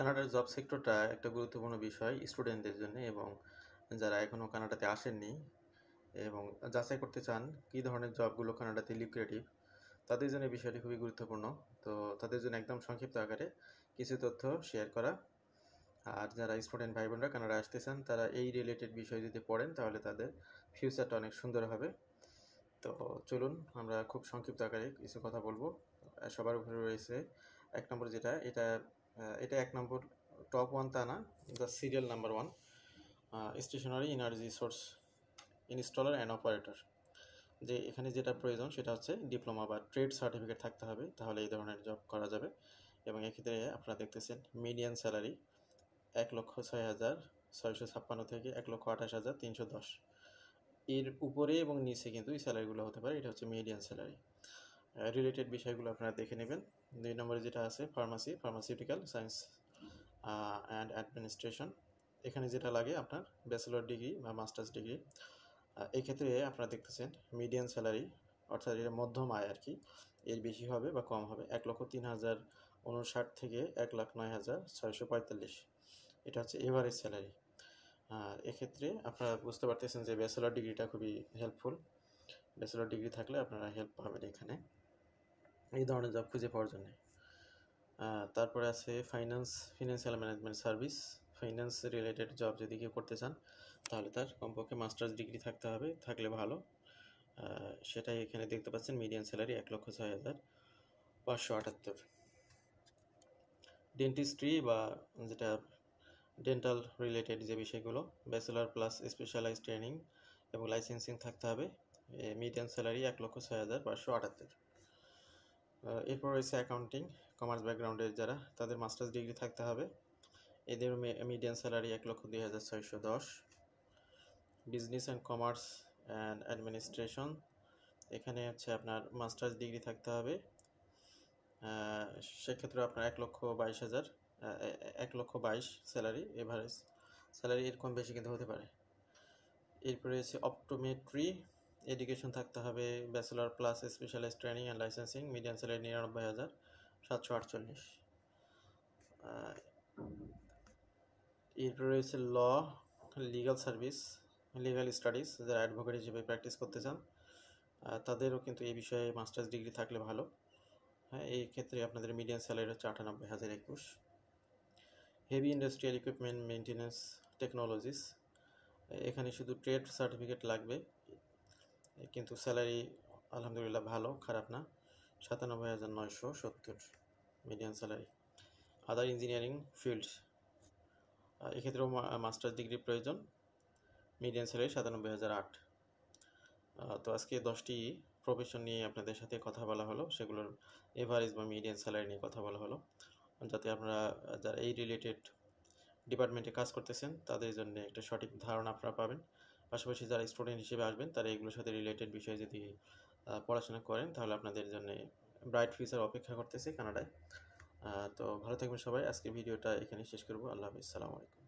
কানাডার জব সেক্টরটা একটা গুরুত্বপূর্ণ বিষয় স্টুডেন্টদের জন্য এবং যারা এখনও কানাডাতে আসেননি এবং যাচাই করতে চান কী ধরনের জবগুলো কানাডাতে লিকুয়েটিভ তাদের জন্য বিষয়টি খুবই গুরুত্বপূর্ণ তো তাদের জন্য একদম সংক্ষিপ্ত আকারে কিছু তথ্য শেয়ার করা আর যারা স্টুডেন্ট ভাই বোনরা কানাডা আসতে চান তারা এই রিলেটেড বিষয় যদি পড়েন তাহলে তাদের ফিউচারটা অনেক সুন্দর হবে তো চলুন আমরা খুব সংক্ষিপ্ত আকারে কিছু কথা বলবো সবার উপরে রয়েছে এক নম্বর যেটা এটা এটা এক নম্বর টপ ওয়ান তা না the serial number one stationary energy source installer and operator যে এখানে যেটা প্রয়োজন সেটা হচ্ছে ডিপ্লোমা বা ট্রেড সার্টিফিকেট থাকতে হবে তাহলে এই ধরনের জব করা যাবে এবং এক্ষেত্রে আপনারা দেখতেছেন মিডিয়ান স্যালারি এক লক্ষ ছয় হাজার ছয়শো ছাপ্পান্ন থেকে এক লক্ষ আঠাশ হাজার তিনশো দশ এর উপরে এবং নিচে কিন্তু এই স্যালারিগুলো হতে পারে এটা হচ্ছে মিডিয়ান স্যালারি রিলেটেড বিষয়গুলো আপনারা দেখে নেবেন দুই নম্বরে যেটা আছে pharmacy pharmaceutical science and administration এখানে যেটা লাগে আপনার ব্যাচেলর ডিগ্রি বা মাস্টার্স ডিগ্রি এক্ষেত্রে আপনারা দেখতেছেন মিডিয়াম স্যালারি অর্থাৎ এটা মধ্যম আয় আর কি এর বেশি হবে বা কম হবে এক লক্ষ তিন হাজার উনষাট থেকে এক লাখ নয় হাজার ছয়শো পঁয়তাল্লিশ এটা হচ্ছে এভারেজ স্যালারি আর এক্ষেত্রে আপনারা বুঝতে পারতেছেন যে ব্যাচেলর ডিগ্রিটা খুবই হেল্পফুল ব্যাচেলর ডিগ্রি থাকলে আপনারা হেল্প পাবেন এখানে এই ধরনের জব খুঁজে পাওয়ার জন্যে তারপরে আছে finance financial management service finance related job যদি কেউ করতে চান তাহলে তার কমপক্ষে মাস্টার্স ডিগ্রি থাকতে হবে থাকলে ভালো সেটাই এখানে দেখতে পাচ্ছেন মিডিয়াম স্যালারি এক লক্ষ ছয় হাজার পাঁচশো আটাত্তর ডেন্টিস্ট্রি বা যেটা ডেন্টাল রিলেটেড যে বিষয়গুলো ব্যাচেলার প্লাস স্পেশালাইজ ট্রেনিং এবং লাইসেন্সিং থাকতে হবে মিডিয়াম স্যালারি এক লক্ষ ছয় হাজার পাঁচশো আটাত্তর এরপর রয়েছে অ্যাকাউন্টিং কমার্স ব্যাকগ্রাউন্ডের যারা তাদের মাস্টার্স ডিগ্রি থাকতে হবে এদের মিডিয়াম স্যালারি এক লক্ষ দুই হাজার ছয়শো দশ business and commerce and administration এখানে হচ্ছে আপনার মাস্টার্স ডিগ্রি থাকতে হবে সেক্ষেত্রে আপনার এক লক্ষ বাইশ হাজার এক লক্ষ বাইশ স্যালারি এভারেজ স্যালারি এরকম বেশি কিন্তু হতে পারে এরপরে রয়েছে অপটোমেট্রি এডুকেশন থাকতে হবে bachelor plus specialise training and licensing medium salary নিরানব্বই হাজার সাতশো আটচল্লিশ এরপরে রয়েছে law legal service legal studies যারা অ্যাডভোকেট হিসেবে প্র্যাকটিস করতে চান তাদেরও কিন্তু এই বিষয়ে মাস্টার্স ডিগ্রি থাকলে ভালো হ্যাঁ এই ক্ষেত্রে আপনাদের মিডিয়াম স্যালারি হচ্ছে আটানব্বই হাজার একুশ heavy industrial equipment maintenance technologies এখানে শুধু ট্রেড সার্টিফিকেট লাগবে কিন্তু স্যালারি আলহামদুলিল্লাহ ভালো খারাপ না সাতানব্বই হাজার নয়শো সত্তর medium salary other engineering field এক্ষেত্রেও মাস্টার্স ডিগ্রি প্রয়োজন মিডিয়াম স্যালারি সাতানব্বই হাজার আট তো আজকে দশটি প্রফেশন নিয়ে আপনাদের সাথে কথা বলা হলো সেগুলোর এভারেজ বা মিডিয়াম স্যালারি নিয়ে কথা বলা হলো যাতে আপনারা যারা এই রিলেটেড ডিপার্টমেন্টে কাজ করতেছেন তাদের জন্য একটা সঠিক ধারণা আপনারা পাবেন পাশাপাশি যারা স্টুডেন্ট হিসেবে আসবেন তারা এগুলোর সাথে রিলেটেড বিষয়ে যদি পড়াশোনা করেন তাহলে আপনাদের জন্য ব্রাইট ফিউচার অপেক্ষা করতেছে কানাডায় তো ভালো থাকবেন সবাই আজকের ভিডিওটা এখানে শেষ করবো আল্লাহ হাফিজ সালামু আলাইকুম